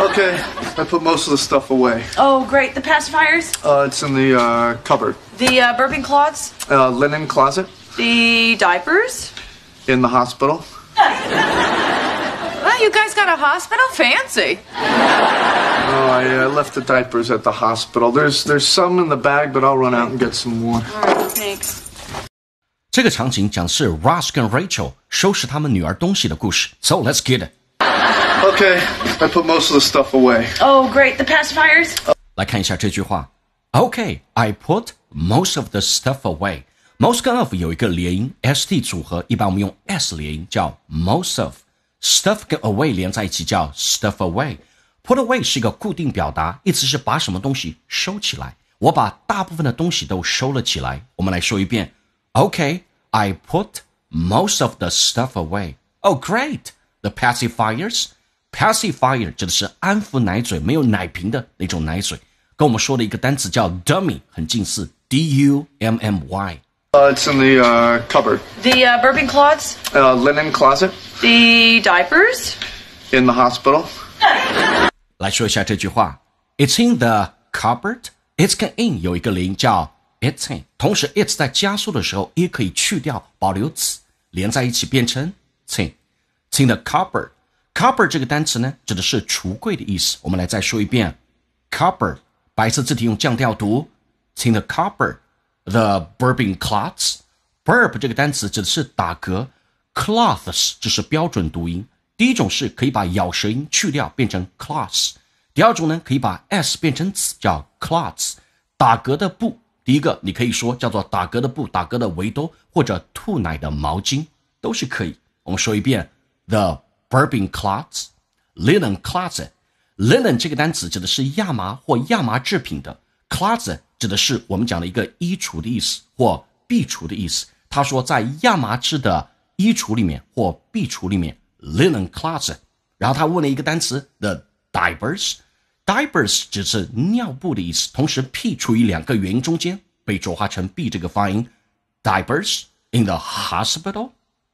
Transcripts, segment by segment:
Okay, I put most of the stuff away. Oh, great. The pacifiers? Uh, it's in the uh, cupboard. The uh, burping cloths? Uh, linen closet. The diapers? In the hospital. well, you guys got a hospital? Fancy. Oh, I uh, left the diapers at the hospital. There's there's some in the bag, but I'll run out and get some more. All right, thanks. 这个场景讲的是 Ross 跟 Rachel 收拾他们女儿东西的故事。So let's get it okay. I put most of the stuff away. Oh, great. The pacifiers? 来看一下这句话。Okay, I put most of the stuff away. Most of 有一个连音，st 组合，一般我们用 s 连音，叫 most of。stuff 跟 away 连在一起叫 stuff away。put away 是一个固定表达，意思是把什么东西收起来。我把大部分的东西都收了起来。我们来说一遍。Okay, I put most of the stuff away. Oh, great! The pacifiers. pacifier 指的是安抚奶嘴，没有奶瓶的那种奶嘴。跟我们说的一个单词叫 dummy，很近似，d u m m y。呃，It's in the cupboard。The burping cloths。呃，Linen closet。The diapers。In the hospital。来说一下这句话，It's in the cupboard。It's can in 有一个零叫 It's in。同时，It's 在加速的时候也可以去掉，保留 s 连在一起变成 in。in the cupboard。cupboard 这个单词呢，指的是橱柜的意思。我们来再说一遍，cupboard，白色字体用降调读。In the cupboard, the burping cloths。burp 这个单词指的是打嗝，cloths 就是标准读音。第一种是可以把咬舌音去掉，变成 cloths；第二种呢，可以把 s 变成子，叫 cloths。打嗝的布，第一个你可以说叫做打嗝的布，打嗝的围兜或者吐奶的毛巾都是可以。我们说一遍，the。Burp bin closet, linen closet, linen 这个单词指的是亚麻或亚麻制品的。closet 指的是我们讲的一个衣橱的意思或壁橱的意思。他说在亚麻制的衣橱里面或壁橱里面，linen closet。然后他问了一个单词，the diapers，diapers 的是尿布的意思。同时，p 处于两个元音中间，被浊化成 b 这个发音。diapers in the hospital。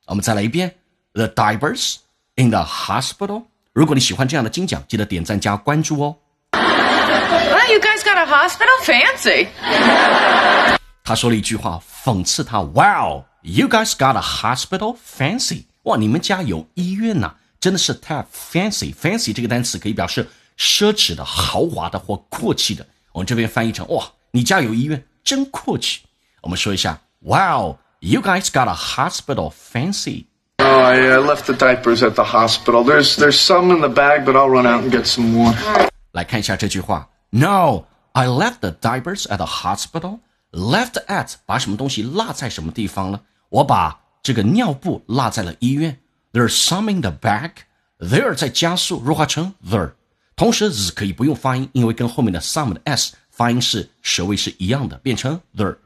我们再来一遍，the diapers。in the hospital. hospital。如果你喜欢这样的精讲，记得点赞加关注哦。Well, you guys got a hospital fancy. fancy。他说了一句话，讽刺他：“Wow, you guys got a hospital fancy. fancy。”哇，你们家有医院呐、啊，真的是太 fancy。fancy 这个单词可以表示奢侈的、豪华的或阔气的。我们这边翻译成：哇，你家有医院，真阔气。我们说一下：Wow, you guys got a hospital fancy。I uh, left the diapers at the hospital. There's there's some in the bag, but I'll run out and get some more. 来看一下这句话。No, I left the diapers at the hospital. Left at 把什么东西落在什么地方了？我把这个尿布落在了医院。There's some in the bag. There 在加速弱化成 there，同时 z 可以不用发音，因为跟后面的 some 的 s 发音是舌位是一样的，变成 there。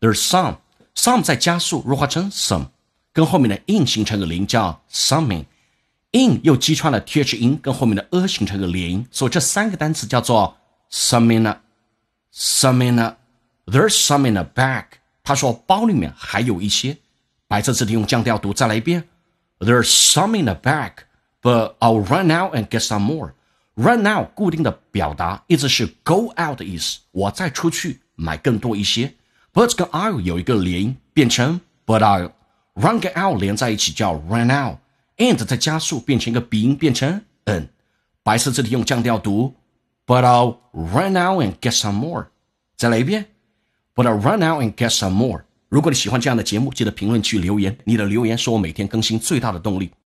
There's some，some 在加速弱化成 some。跟后面的 in 形成个零，叫 something。in 又击穿了 th 音，跟后面的 a 形成个零，所以这三个单词叫做 something up，something up，there's bag。他说包里面还有一些白色字体用降调读，再来一遍。There's some in the bag，but i I'll run out and get some more。Run out 固定的表达一直是 go out 的意思，我再出去买更多一些。But 跟 I'll 有一个零，变成 but I'll。Run get out 连在一起叫 r u n out，and 再加速变成一个鼻音，变成 n。白色字体用降调读。But I l l r u n out and get some more。再来一遍。But I l l r u n out and get some more。如果你喜欢这样的节目，记得评论区留言。你的留言是我每天更新最大的动力。